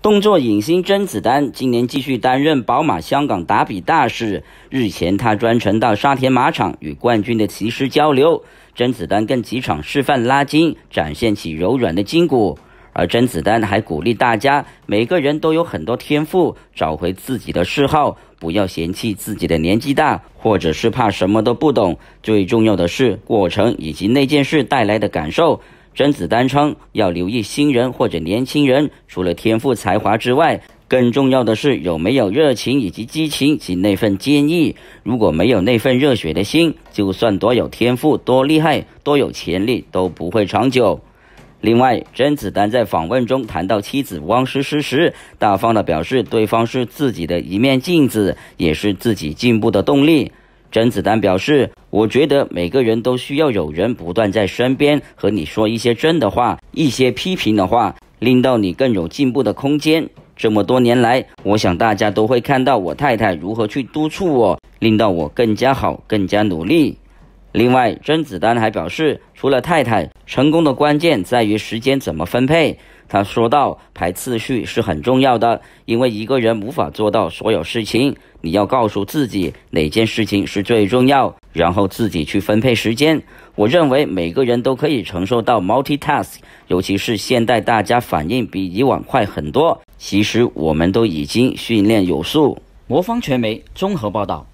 动作影星甄子丹今年继续担任宝马香港打比大使。日前，他专程到沙田马场与冠军的骑师交流。甄子丹更骑场示范拉筋，展现起柔软的筋骨。而甄子丹还鼓励大家，每个人都有很多天赋，找回自己的嗜好，不要嫌弃自己的年纪大，或者是怕什么都不懂。最重要的是过程以及那件事带来的感受。甄子丹称，要留意新人或者年轻人，除了天赋才华之外，更重要的是有没有热情以及激情及那份坚毅。如果没有那份热血的心，就算多有天赋、多厉害、多有潜力，都不会长久。另外，甄子丹在访问中谈到妻子汪诗诗时，大方地表示，对方是自己的一面镜子，也是自己进步的动力。甄子丹表示：“我觉得每个人都需要有人不断在身边和你说一些真的话，一些批评的话，令到你更有进步的空间。这么多年来，我想大家都会看到我太太如何去督促我，令到我更加好，更加努力。”另外，甄子丹还表示，除了太太，成功的关键在于时间怎么分配。他说到，排次序是很重要的，因为一个人无法做到所有事情，你要告诉自己哪件事情是最重要，然后自己去分配时间。我认为每个人都可以承受到 multitask，尤其是现代大家反应比以往快很多，其实我们都已经训练有素。魔方传媒综合报道。